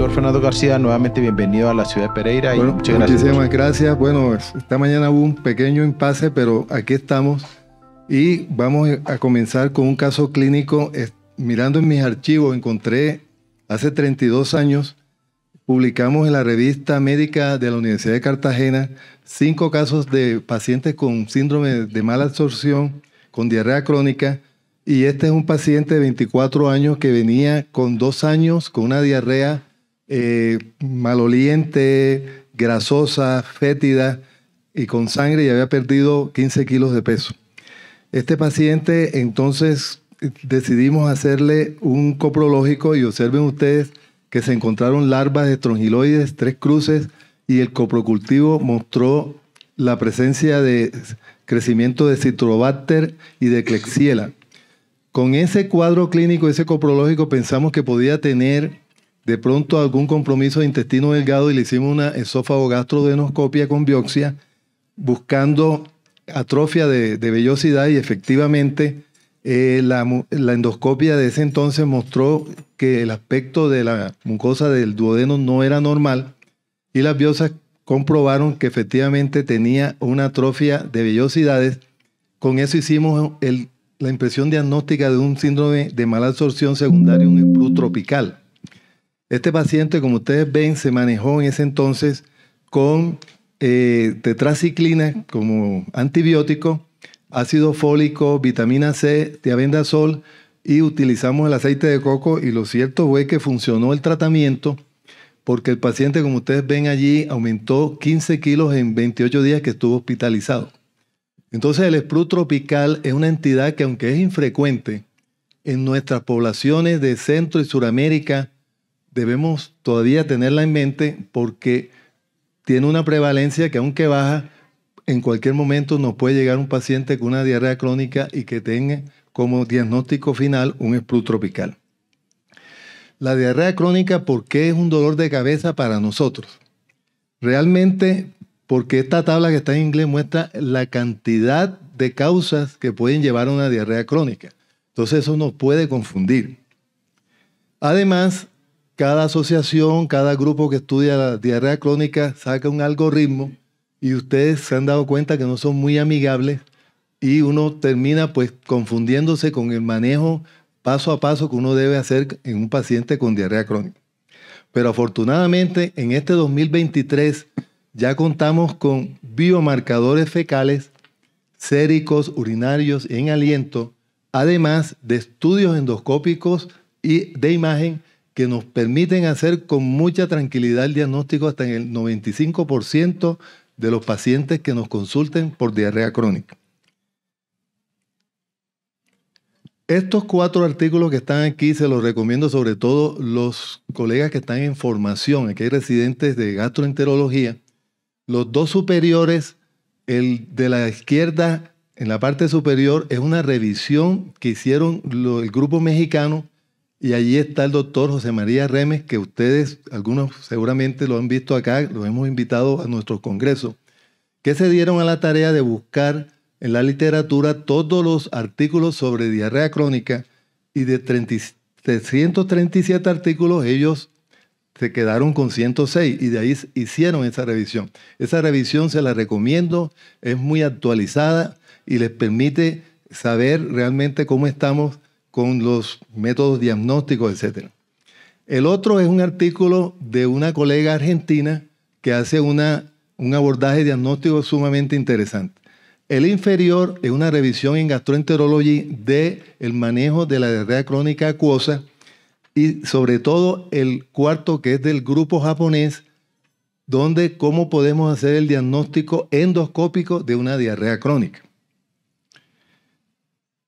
doctor Fernando García, nuevamente bienvenido a la ciudad de Pereira. y muchas gracias. Muchísimas gracias. Bueno, esta mañana hubo un pequeño impasse, pero aquí estamos y vamos a comenzar con un caso clínico. Mirando en mis archivos encontré hace 32 años, publicamos en la revista médica de la Universidad de Cartagena cinco casos de pacientes con síndrome de mala absorción, con diarrea crónica. Y este es un paciente de 24 años que venía con dos años con una diarrea eh, maloliente, grasosa, fétida y con sangre y había perdido 15 kilos de peso. Este paciente entonces decidimos hacerle un coprológico y observen ustedes que se encontraron larvas de estrongiloides, tres cruces y el coprocultivo mostró la presencia de crecimiento de citrobacter y de clexiela. Con ese cuadro clínico, ese coprológico, pensamos que podía tener de pronto algún compromiso de intestino delgado y le hicimos una esófago gastrodenoscopia con biopsia, buscando atrofia de, vellosidad y efectivamente eh, la, endoscopia de ese entonces mostró que el aspecto de la mucosa del duodeno no era normal y las biopsias comprobaron que efectivamente tenía una atrofia de vellosidades. Con eso hicimos la impresión diagnóstica de un síndrome de mala absorción secundaria, un esplu tropical. Este paciente, como ustedes ven, se manejó en ese entonces con eh, tetraciclina como antibiótico, ácido fólico, vitamina C, tiabendazol y utilizamos el aceite de coco y lo cierto fue que funcionó el tratamiento porque el paciente, como ustedes ven allí, aumentó 15 kilos en 28 días que estuvo hospitalizado. Entonces el Sprut tropical es una entidad que aunque es infrecuente, en nuestras poblaciones de Centro y Suramérica debemos todavía tenerla en mente porque tiene una prevalencia que aunque baja, en cualquier momento nos puede llegar un paciente con una diarrea crónica y que tenga como diagnóstico final un esplu tropical. La diarrea crónica, ¿por qué es un dolor de cabeza para nosotros? Realmente, porque esta tabla que está en inglés muestra la cantidad de causas que pueden llevar a una diarrea crónica. Entonces eso nos puede confundir. Además, cada asociación, cada grupo que estudia la diarrea crónica saca un algoritmo y ustedes se han dado cuenta que no son muy amigables y uno termina pues confundiéndose con el manejo paso a paso que uno debe hacer en un paciente con diarrea crónica. Pero afortunadamente en este 2023 ya contamos con biomarcadores fecales, séricos, urinarios en aliento, además de estudios endoscópicos y de imagen que nos permiten hacer con mucha tranquilidad el diagnóstico hasta en el 95% de los pacientes que nos consulten por diarrea crónica. Estos cuatro artículos que están aquí se los recomiendo sobre todo los colegas que están en formación, aquí hay residentes de gastroenterología. Los dos superiores, el de la izquierda en la parte superior es una revisión que hicieron el grupo mexicano y allí está el doctor José María Remes, que ustedes, algunos seguramente lo han visto acá, lo hemos invitado a nuestro congreso, que se dieron a la tarea de buscar en la literatura todos los artículos sobre diarrea crónica y de 337 artículos ellos se quedaron con 106 y de ahí hicieron esa revisión. Esa revisión se la recomiendo, es muy actualizada y les permite saber realmente cómo estamos con los métodos diagnósticos, etc. El otro es un artículo de una colega argentina que hace una, un abordaje diagnóstico sumamente interesante. El inferior es una revisión en gastroenterología de el manejo de la diarrea crónica acuosa y sobre todo el cuarto que es del grupo japonés, donde cómo podemos hacer el diagnóstico endoscópico de una diarrea crónica.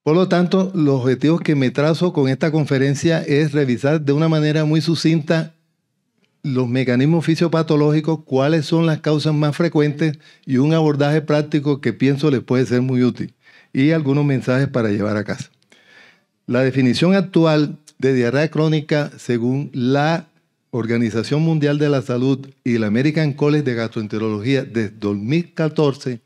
Por lo tanto, los objetivos que me trazo con esta conferencia es revisar de una manera muy sucinta los mecanismos fisiopatológicos, cuáles son las causas más frecuentes y un abordaje práctico que pienso les puede ser muy útil y algunos mensajes para llevar a casa. La definición actual de diarrea crónica según la Organización Mundial de la Salud y el American College de Gastroenterología desde 2014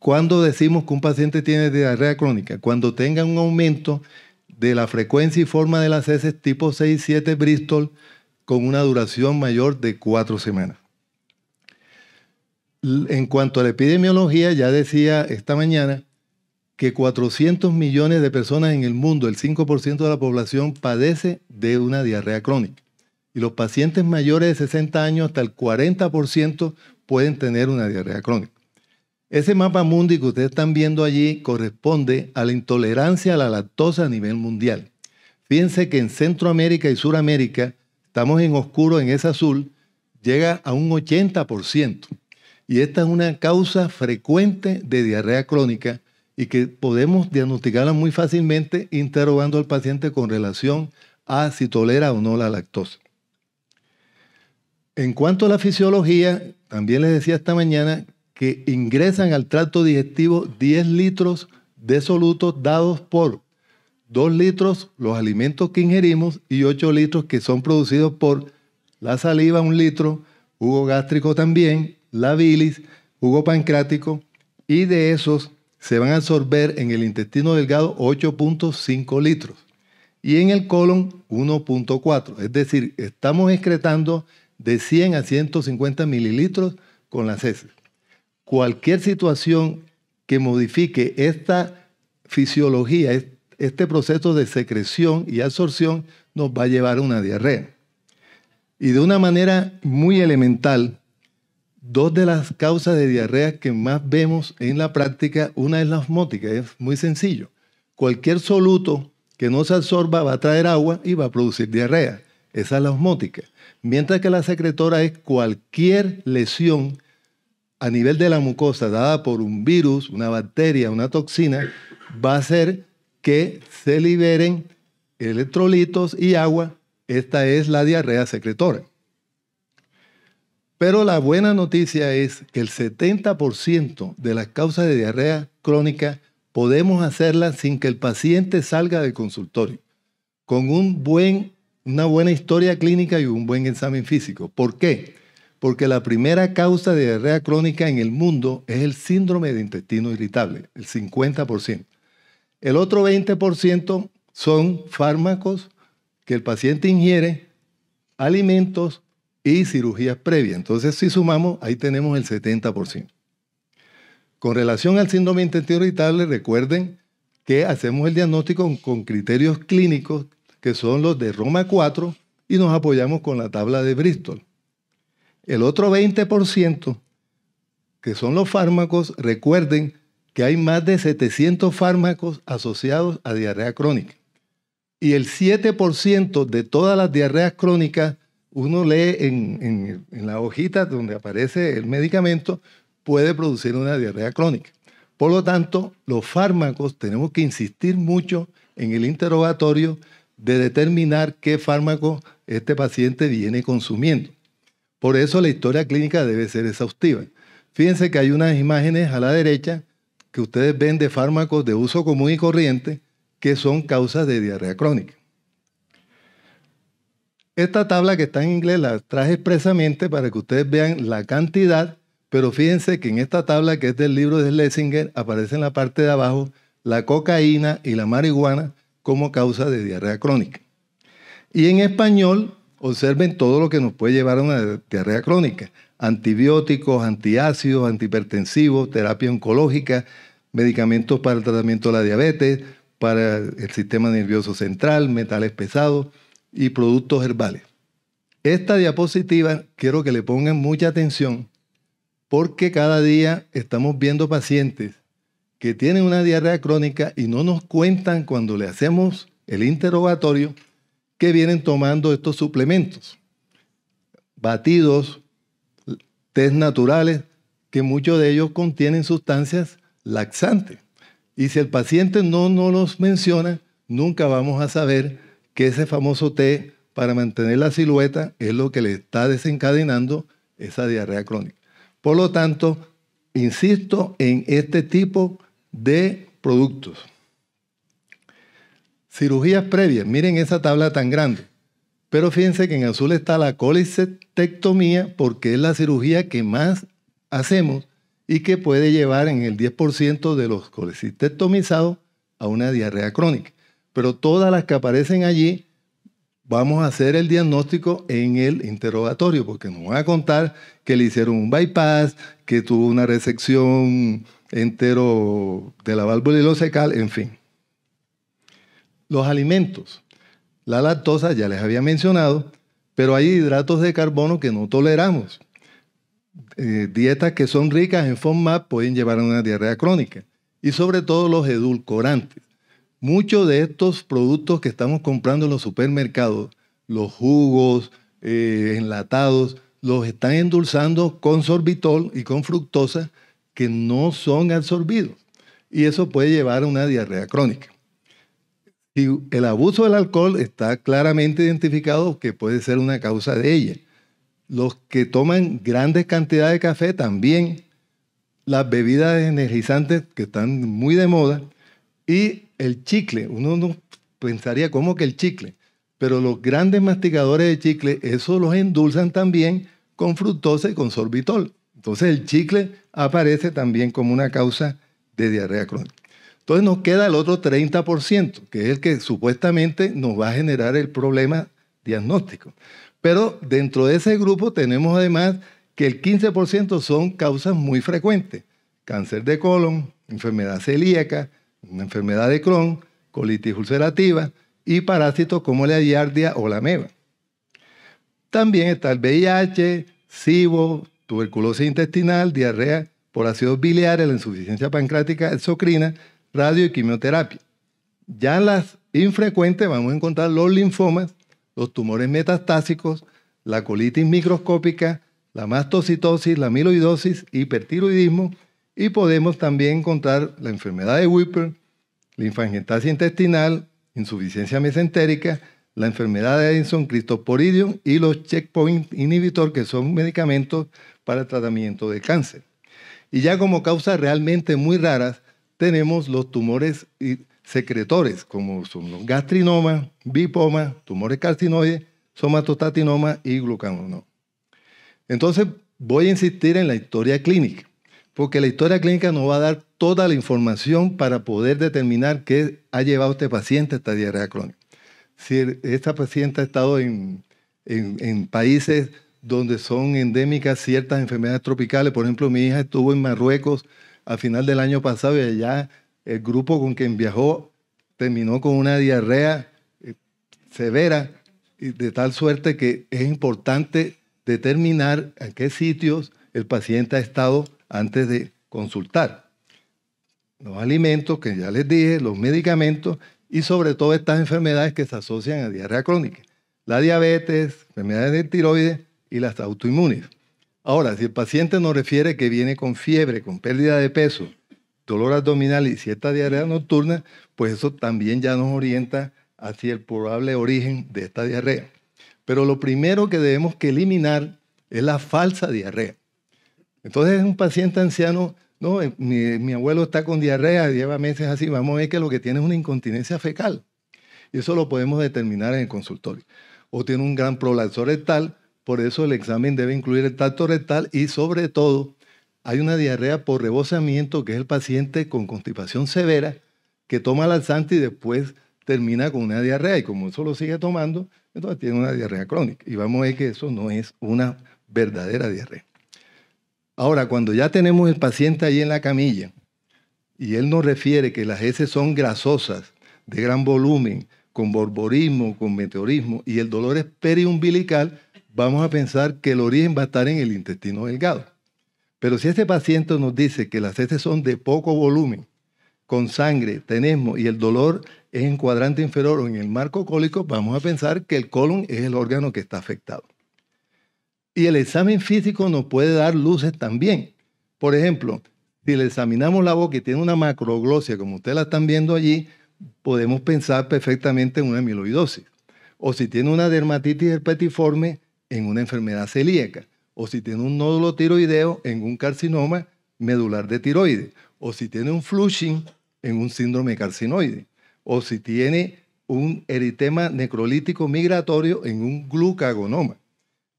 ¿Cuándo decimos que un paciente tiene diarrea crónica? Cuando tenga un aumento de la frecuencia y forma de las heces tipo 6-7 Bristol con una duración mayor de cuatro semanas. En cuanto a la epidemiología, ya decía esta mañana que 400 millones de personas en el mundo, el 5% de la población, padece de una diarrea crónica. Y los pacientes mayores de 60 años, hasta el 40%, pueden tener una diarrea crónica. Ese mapa mundi que ustedes están viendo allí corresponde a la intolerancia a la lactosa a nivel mundial. Fíjense que en Centroamérica y Suramérica, estamos en oscuro, en ese azul, llega a un 80%. Y esta es una causa frecuente de diarrea crónica y que podemos diagnosticarla muy fácilmente interrogando al paciente con relación a si tolera o no la lactosa. En cuanto a la fisiología, también les decía esta mañana que ingresan al tracto digestivo 10 litros de solutos dados por 2 litros los alimentos que ingerimos y 8 litros que son producidos por la saliva, un litro, jugo gástrico también, la bilis, jugo pancrático, y de esos se van a absorber en el intestino delgado 8.5 litros y en el colon 1.4. Es decir, estamos excretando de 100 a 150 mililitros con las heces cualquier situación que modifique esta fisiología, este proceso de secreción y absorción, nos va a llevar a una diarrea. Y de una manera muy elemental, dos de las causas de diarrea que más vemos en la práctica, una es la osmótica, es muy sencillo. Cualquier soluto que no se absorba va a traer agua y va a producir diarrea. Esa es la osmótica. Mientras que la secretora es cualquier lesión a nivel de la mucosa dada por un virus, una bacteria, una toxina, va a hacer que se liberen electrolitos y agua. Esta es la diarrea secretora. Pero la buena noticia es que el 70% de las causas de diarrea crónica podemos hacerlas sin que el paciente salga del consultorio, con un buen, una buena historia clínica y un buen examen físico. ¿Por qué? porque la primera causa de diarrea crónica en el mundo es el síndrome de intestino irritable, el 50%. El otro 20% son fármacos que el paciente ingiere, alimentos y cirugías previas. Entonces, si sumamos, ahí tenemos el 70%. Con relación al síndrome de intestino irritable, recuerden que hacemos el diagnóstico con criterios clínicos, que son los de Roma 4, y nos apoyamos con la tabla de Bristol. El otro 20%, que son los fármacos, recuerden que hay más de 700 fármacos asociados a diarrea crónica. Y el 7% de todas las diarreas crónicas, uno lee en, en la hojita donde aparece el medicamento, puede producir una diarrea crónica. Por lo tanto, los fármacos tenemos que insistir mucho en el interrogatorio de determinar qué fármaco este paciente viene consumiendo. Por eso la historia clínica debe ser exhaustiva. Fíjense que hay unas imágenes a la derecha que ustedes ven de fármacos de uso común y corriente que son causas de diarrea crónica. Esta tabla que está en inglés la traje expresamente para que ustedes vean la cantidad, pero fíjense que en esta tabla que es del libro de Schlesinger aparece en la parte de abajo la cocaína y la marihuana como causa de diarrea crónica. Y en español Observen todo lo que nos puede llevar a una diarrea crónica. Antibióticos, antiácidos, antihipertensivos, terapia oncológica, medicamentos para el tratamiento de la diabetes, para el sistema nervioso central, metales pesados y productos herbales. Esta diapositiva quiero que le pongan mucha atención porque cada día estamos viendo pacientes que tienen una diarrea crónica y no nos cuentan cuando le hacemos el interrogatorio que vienen tomando estos suplementos, batidos, test naturales, que muchos de ellos contienen sustancias laxantes. Y si el paciente no nos los menciona, nunca vamos a saber que ese famoso té para mantener la silueta es lo que le está desencadenando esa diarrea crónica. Por lo tanto, insisto en este tipo de productos. Cirugías previas, miren esa tabla tan grande. Pero fíjense que en azul está la colicitectomía, porque es la cirugía que más hacemos y que puede llevar en el 10% de los colicitectomizados a una diarrea crónica. Pero todas las que aparecen allí, vamos a hacer el diagnóstico en el interrogatorio, porque nos van a contar que le hicieron un bypass, que tuvo una resección entero de la válvula ilocecal, en fin. Los alimentos. La lactosa ya les había mencionado, pero hay hidratos de carbono que no toleramos. Eh, dietas que son ricas en forma pueden llevar a una diarrea crónica. Y sobre todo los edulcorantes. Muchos de estos productos que estamos comprando en los supermercados, los jugos, eh, enlatados, los están endulzando con sorbitol y con fructosa que no son absorbidos. Y eso puede llevar a una diarrea crónica el abuso del alcohol está claramente identificado que puede ser una causa de ella. Los que toman grandes cantidades de café también. Las bebidas energizantes que están muy de moda. Y el chicle. Uno no pensaría cómo que el chicle. Pero los grandes masticadores de chicle, eso los endulzan también con fructosa y con sorbitol. Entonces el chicle aparece también como una causa de diarrea crónica. Entonces nos queda el otro 30%, que es el que supuestamente nos va a generar el problema diagnóstico. Pero dentro de ese grupo tenemos además que el 15% son causas muy frecuentes. Cáncer de colon, enfermedad celíaca, enfermedad de Crohn, colitis ulcerativa y parásitos como la diardia o la meba. También está el VIH, SIBO, tuberculosis intestinal, diarrea por ácidos biliares, la insuficiencia pancrática, exocrina, radio y quimioterapia. Ya en las infrecuentes vamos a encontrar los linfomas, los tumores metastásicos, la colitis microscópica, la mastocitosis, la amiloidosis, hipertiroidismo y podemos también encontrar la enfermedad de Whipple, linfangentasia intestinal, insuficiencia mesentérica, la enfermedad de Edison, cristoporidium y los checkpoint inhibitor, que son medicamentos para el tratamiento de cáncer. Y ya como causas realmente muy raras, tenemos los tumores secretores, como son los gastrinomas, tumores carcinoides, somatostatinoma y glucanoma. Entonces, voy a insistir en la historia clínica, porque la historia clínica nos va a dar toda la información para poder determinar qué ha llevado este paciente a esta diarrea crónica. Si esta paciente ha estado en países donde son endémicas ciertas enfermedades tropicales, por ejemplo, mi hija estuvo en Marruecos al final del año pasado ya el grupo con quien viajó terminó con una diarrea eh, severa, y de tal suerte que es importante determinar a qué sitios el paciente ha estado antes de consultar. Los alimentos que ya les dije, los medicamentos y sobre todo estas enfermedades que se asocian a diarrea crónica. La diabetes, enfermedades de tiroides y las autoinmunes. Ahora, si el paciente nos refiere que viene con fiebre, con pérdida de peso, dolor abdominal y cierta diarrea nocturna, pues eso también ya nos orienta hacia el probable origen de esta diarrea. Pero lo primero que debemos que eliminar es la falsa diarrea. Entonces, un paciente anciano, no, eh, mi, abuelo está con diarrea, lleva meses así, vamos a ver que lo que tiene es una incontinencia fecal. Y eso lo podemos determinar en el consultorio. O tiene un gran prolapso rectal, por eso el examen debe incluir el tacto rectal y sobre todo hay una diarrea por rebosamiento que es el paciente con constipación severa que toma laxante y después termina con una diarrea y como eso lo sigue tomando, entonces tiene una diarrea crónica. Y vamos a ver que eso no es una verdadera diarrea. Ahora, cuando ya tenemos el paciente ahí en la camilla y él nos refiere que las heces son grasosas, de gran volumen, con borborismo, con meteorismo y el dolor es periumbilical, vamos a pensar que el origen va a estar en el intestino delgado. Pero si este paciente nos dice que las heces son de poco volumen, con sangre, tenemos y el dolor es en cuadrante inferior o en el marco cólico, vamos a pensar que el colon es el órgano que está afectado. Y el examen físico nos puede dar luces también. Por ejemplo, si le examinamos la boca y tiene una macroglosia, como ustedes la están viendo allí, podemos pensar perfectamente en una amiloidosis. O si tiene una dermatitis herpetiforme, en una enfermedad celíaca, o si tiene un nódulo tiroideo en un carcinoma medular de tiroides, o si tiene un flushing en un síndrome carcinoide, o si tiene un eritema necrolítico migratorio en un glucagonoma,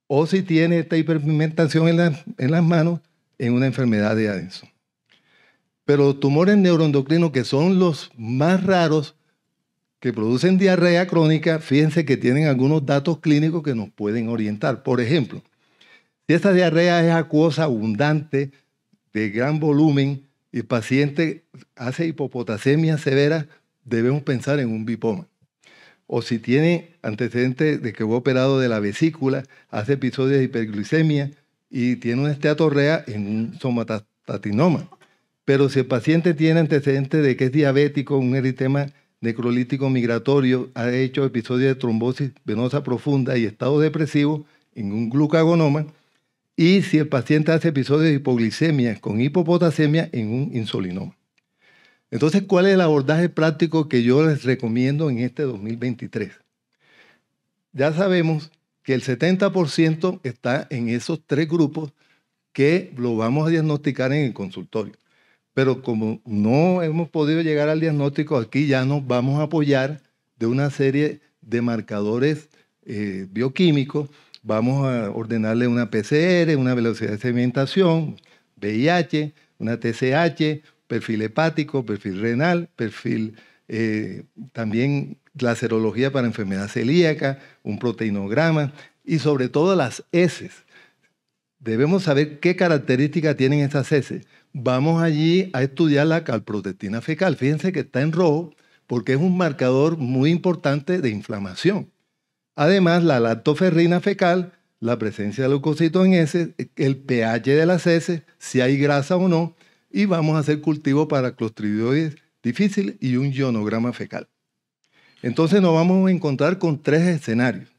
o si tiene esta hiperpigmentación en, las manos en una enfermedad de Addison. Pero los tumores neuroendocrinos, que son los más raros, que producen diarrea crónica, fíjense que tienen algunos datos clínicos que nos pueden orientar. Por ejemplo, si esta diarrea es acuosa, abundante, de gran volumen, y el paciente hace hipopotasemia severa, debemos pensar en un bipoma. O si tiene antecedentes de que fue operado de la vesícula, hace episodios de hiperglicemia y tiene una esteatorrea en un somatatinoma. Pero si el paciente tiene antecedentes de que es diabético, un eritema necrolítico migratorio, ha hecho episodios de trombosis venosa profunda y estado depresivo en un glucagonoma, y si el paciente hace episodios de hipoglicemia con hipopotasemia en un insulinoma. Entonces, ¿cuál es el abordaje práctico que yo les recomiendo en este 2023? Ya sabemos que el 70% está en esos tres grupos que lo vamos a diagnosticar en el consultorio pero como no hemos podido llegar al diagnóstico, aquí ya nos vamos a apoyar de una serie de marcadores eh, bioquímicos. Vamos a ordenarle una PCR, una velocidad de sedimentación, VIH, una TCH, perfil hepático, perfil renal, perfil eh, también la serología para enfermedad celíaca, un proteinograma y sobre todo las heces. Debemos saber qué características tienen esas heces Vamos allí a estudiar la calprotectina fecal. Fíjense que está en rojo porque es un marcador muy importante de inflamación. Además, la lactoferrina fecal, la presencia de leucocitos en el pH de las heces, si hay grasa o no, y vamos a hacer cultivo para clostridioides difícil y un ionograma fecal. Entonces nos vamos a encontrar con tres escenarios.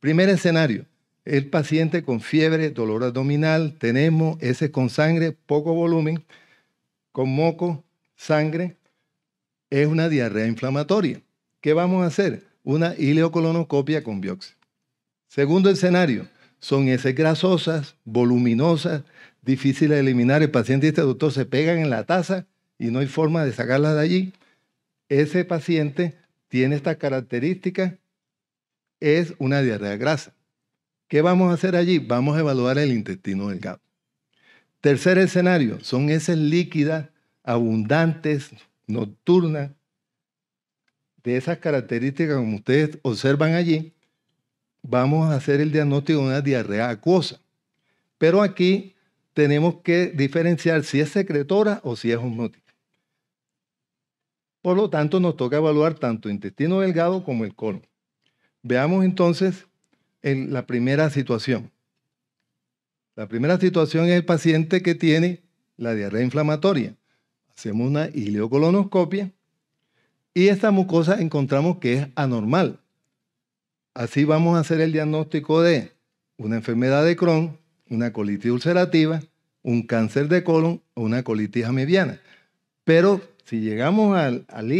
Primer escenario, el paciente con fiebre, dolor abdominal, tenemos ese con sangre, poco volumen, con moco, sangre, es una diarrea inflamatoria. ¿Qué vamos a hacer? Una ileocolonoscopia con biopsia. Segundo escenario, son heces grasosas, voluminosas, difíciles de eliminar. El paciente y este doctor se pegan en la taza y no hay forma de sacarlas de allí. Ese paciente tiene estas características, es una diarrea grasa. ¿Qué vamos a hacer allí? Vamos a evaluar el intestino delgado. Tercer escenario, son esas líquidas, abundantes, nocturnas, de esas características como ustedes observan allí, vamos a hacer el diagnóstico de una diarrea acuosa. Pero aquí tenemos que diferenciar si es secretora o si es osmótica. Por lo tanto, nos toca evaluar tanto el intestino delgado como el colon. Veamos entonces en la primera situación. La primera situación es el paciente que tiene la diarrea inflamatoria. Hacemos una ileocolonoscopia y esta mucosa encontramos que es anormal. Así vamos a hacer el diagnóstico de una enfermedad de Crohn, una colitis ulcerativa, un cáncer de colon o una colitis mediana Pero si llegamos al, al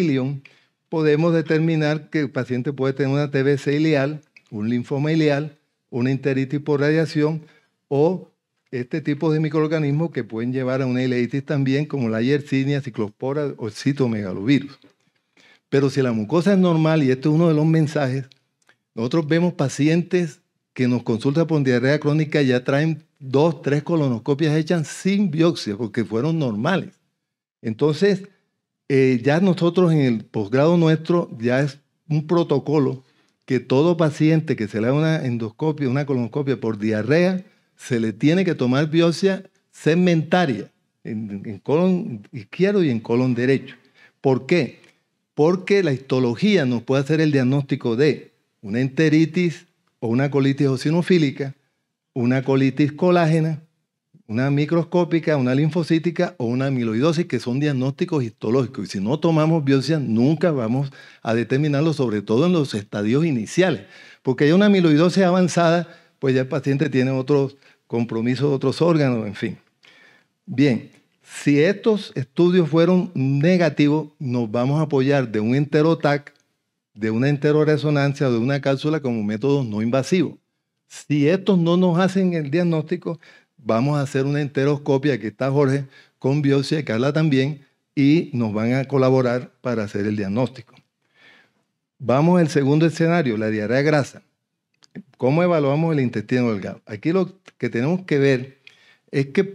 podemos determinar que el paciente puede tener una TBC ileal un linfoma ileal, una enteritis por radiación o este tipo de microorganismos que pueden llevar a una ileitis también, como la yersinia, ciclospora o citomegalovirus. Pero si la mucosa es normal, y este es uno de los mensajes, nosotros vemos pacientes que nos consultan por diarrea crónica y ya traen dos, tres colonoscopias hechas sin biopsia, porque fueron normales. Entonces, eh, ya nosotros en el posgrado nuestro, ya es un protocolo que todo paciente que se le haga una endoscopia, una colonoscopia por diarrea, se le tiene que tomar biopsia segmentaria en, colon izquierdo y en colon derecho. ¿Por qué? Porque la histología nos puede hacer el diagnóstico de una enteritis o una colitis eosinofílica, una colitis colágena una microscópica, una linfocítica o una amiloidosis, que son diagnósticos histológicos. Y si no tomamos biopsia, nunca vamos a determinarlo, sobre todo en los estadios iniciales. Porque hay una amiloidosis avanzada, pues ya el paciente tiene otros compromisos otros órganos, en fin. Bien, si estos estudios fueron negativos, nos vamos a apoyar de un enterotac, de una enteroresonancia o de una cápsula como método no invasivo. Si estos no nos hacen el diagnóstico, vamos a hacer una enteroscopia, aquí está Jorge, con biopsia y Carla también, y nos van a colaborar para hacer el diagnóstico. Vamos al segundo escenario, la diarrea grasa. ¿Cómo evaluamos el intestino delgado? Aquí lo que tenemos que ver es que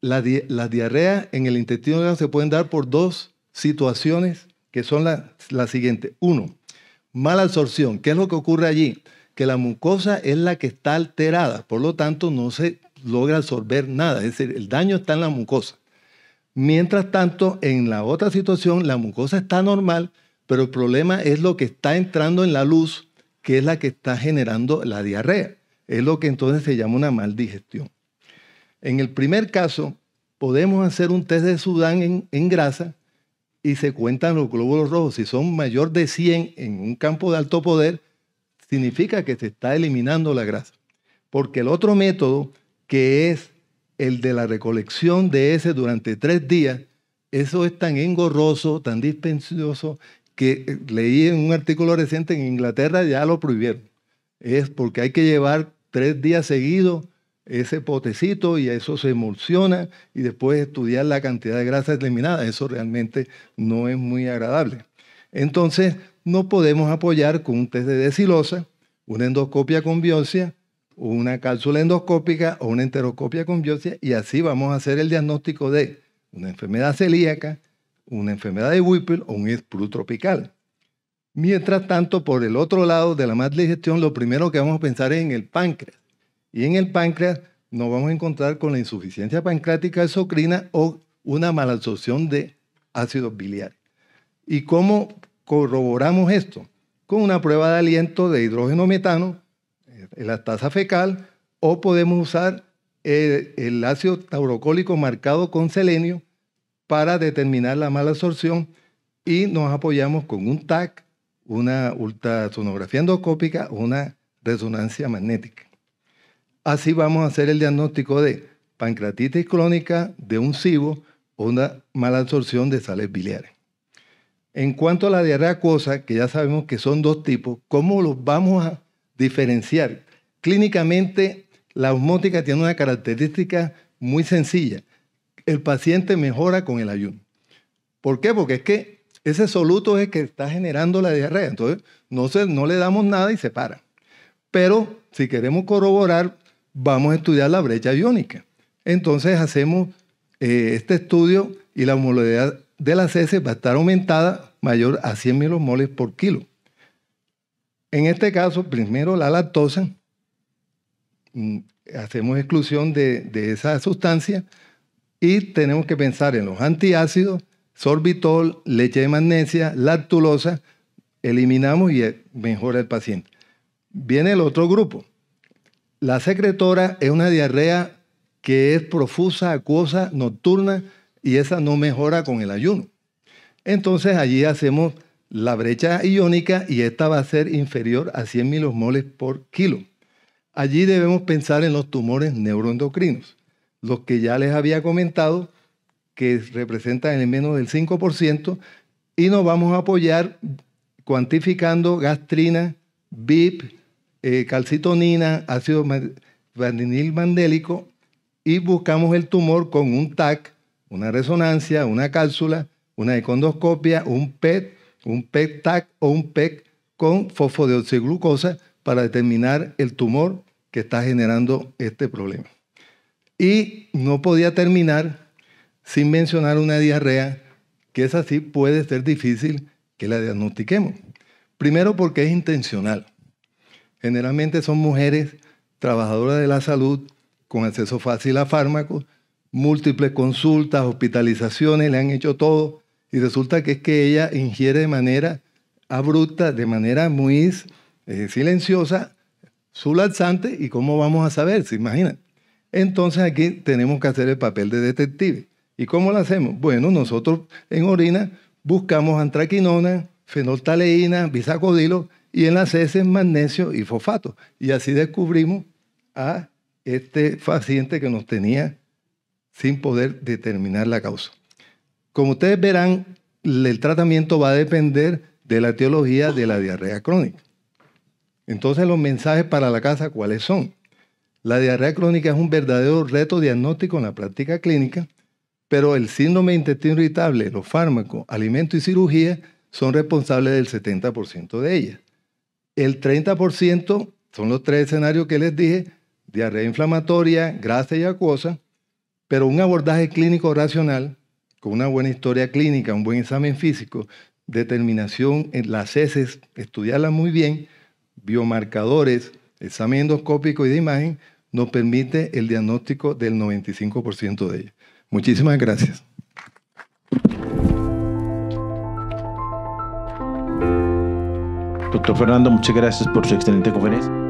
las la diarrea en el intestino delgado se pueden dar por dos situaciones que son las siguientes. Uno, mala absorción. ¿Qué es lo que ocurre allí? Que la mucosa es la que está alterada, por lo tanto no se logra absorber nada, es decir, el daño está en la mucosa. Mientras tanto, en la otra situación, la mucosa está normal, pero el problema es lo que está entrando en la luz, que es la que está generando la diarrea. Es lo que entonces se llama una maldigestión. En el primer caso, podemos hacer un test de Sudán en, grasa y se cuentan los glóbulos rojos. Si son mayor de 100 en un campo de alto poder, significa que se está eliminando la grasa. Porque el otro método que es el de la recolección de ese durante tres días, eso es tan engorroso, tan dispensioso, que eh, leí en un artículo reciente en Inglaterra ya lo prohibieron. Es porque hay que llevar tres días seguidos ese potecito y eso se emulsiona y después estudiar la cantidad de grasa eliminada. Eso realmente no es muy agradable. Entonces, no podemos apoyar con un test de decilosa, una endoscopia con biopsia una cápsula endoscópica o una enteroscopia con biopsia y así vamos a hacer el diagnóstico de una enfermedad celíaca, una enfermedad de Whipple o un espru tropical. Mientras tanto, por el otro lado de la mal digestión, lo primero que vamos a pensar es en el páncreas. Y en el páncreas nos vamos a encontrar con la insuficiencia pancrática exocrina o una absorción de ácidos biliares. ¿Y cómo corroboramos esto? Con una prueba de aliento de hidrógeno metano eh, la tasa fecal, o podemos usar eh, el, ácido taurocólico marcado con selenio para determinar la mala absorción y nos apoyamos con un TAC, una ultrasonografía endoscópica o una resonancia magnética. Así vamos a hacer el diagnóstico de pancreatitis crónica, de un cibo o una mala absorción de sales biliares. En cuanto a la diarrea acuosa, que ya sabemos que son dos tipos, ¿cómo los vamos a diferenciar. Clínicamente, la osmótica tiene una característica muy sencilla. El paciente mejora con el ayuno. ¿Por qué? Porque es que ese soluto es el que está generando la diarrea. Entonces, no, le damos nada y se para. Pero si queremos corroborar, vamos a estudiar la brecha iónica. Entonces, hacemos eh, este estudio y la homologuidad de las heces va a estar aumentada mayor a 100 moles por kilo. En este caso, primero la lactosa, mm, hacemos exclusión de, esa sustancia y tenemos que pensar en los antiácidos, sorbitol, leche de magnesia, lactulosa, eliminamos y eh, mejora el paciente. Viene el otro grupo. La secretora es una diarrea que es profusa, acuosa, nocturna y esa no mejora con el ayuno. Entonces allí hacemos la brecha iónica y esta va a ser inferior a 100 moles por kilo. Allí debemos pensar en los tumores neuroendocrinos, los que ya les había comentado, que representan el menos del 5%, y nos vamos a apoyar cuantificando gastrina, BIP, eh, calcitonina, ácido vanilmandélico mandélico, y buscamos el tumor con un TAC, una resonancia, una cápsula, una econdoscopia, un PET un PET-TAC o un PEC con fosfodioxiglucosa para determinar el tumor que está generando este problema. Y no podía terminar sin mencionar una diarrea que es así, puede ser difícil que la diagnostiquemos. Primero porque es intencional. Generalmente son mujeres trabajadoras de la salud con acceso fácil a fármacos, múltiples consultas, hospitalizaciones, le han hecho todo y resulta que es que ella ingiere de manera abrupta, de manera muy eh, silenciosa, su laxante y cómo vamos a saber, se imaginan. Entonces aquí tenemos que hacer el papel de detective. ¿Y cómo lo hacemos? Bueno, nosotros en orina buscamos antraquinona, fenoltaleína, bisacodilo y en las heces magnesio y fosfato. Y así descubrimos a este paciente que nos tenía sin poder determinar la causa. Como ustedes verán, el tratamiento va a depender de la etiología de la diarrea crónica. Entonces, los mensajes para la casa, ¿cuáles son? La diarrea crónica es un verdadero reto diagnóstico en la práctica clínica, pero el síndrome de intestino irritable, los fármacos, alimentos y cirugía son responsables del 70% de ellas. El 30% son los tres escenarios que les dije, diarrea inflamatoria, grasa y acuosa, pero un abordaje clínico racional con una buena historia clínica, un buen examen físico, determinación en las heces, estudiarlas muy bien, biomarcadores, examen endoscópico y de imagen, nos permite el diagnóstico del 95% de ellas. Muchísimas gracias. Doctor Fernando, muchas gracias por su excelente conferencia.